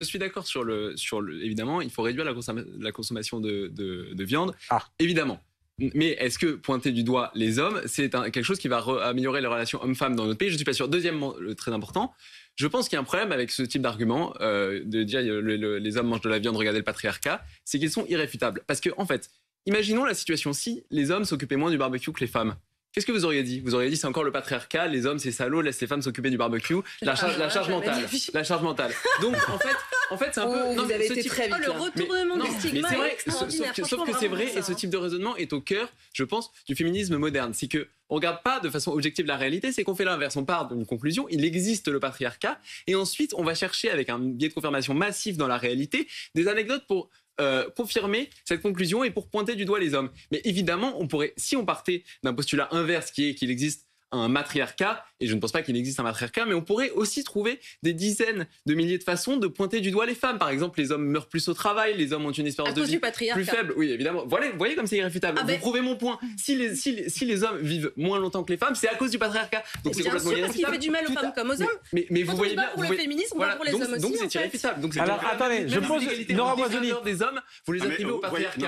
je suis d'accord sur le, sur Évidemment, il faut réduire la, consommation de, viande. Ah. Évidemment. Mais est-ce que pointer du doigt les hommes, c'est quelque chose qui va améliorer les relations hommes-femmes dans notre pays Je ne suis pas sûr. Deuxièmement, le très important, je pense qu'il y a un problème avec ce type d'argument euh, de dire les hommes mangent de la viande, regardez le patriarcat, c'est qu'ils sont irréfutables. Parce que, en fait, imaginons la situation si les hommes s'occupaient moins du barbecue que les femmes. Qu'est-ce que vous auriez dit Vous auriez dit c'est encore le patriarcat, les hommes c'est salaud, laisse les femmes s'occuper du barbecue, la, charge, la charge mentale, la charge mentale. Donc en fait, en fait c'est un oh, peu vous type... très ah, vite, le hein. retournement mais, vrai, sauf, que, c'est vrai et ce type de raisonnement est au cœur, je pense, du féminisme moderne, c'est que on regarde pas de façon objective la réalité, c'est qu'on fait l'inverse, on part d'une conclusion, il existe le patriarcat et ensuite on va chercher avec un biais de confirmation massif dans la réalité des anecdotes pour euh, confirmer cette conclusion et pour pointer du doigt les hommes. Mais évidemment, on pourrait, si on partait d'un postulat inverse qui est qu'il existe un matriarcat, et je ne pense pas qu'il existe un matriarcat, mais on pourrait aussi trouver des dizaines de milliers de façons de pointer du doigt les femmes. Par exemple, les hommes meurent plus au travail, les hommes ont une espérance de vie plus faible. Oui, évidemment. Voilà, voyez comme c'est irréfutable. Ah vous ben- prouvez mon point. Si les, si, hommes vivent moins longtemps que les femmes, c'est à cause du patriarcat. Donc c'est complètement sûr, parce qu'il fait du mal aux femmes comme aux hommes. Mais, mais, vous voyez bien, pour le féminisme, voilà, pour les hommes donc aussi. Donc c'est irréfutable. Alors attendez, je pose une des hommes, vous les attribuez au patriarcat.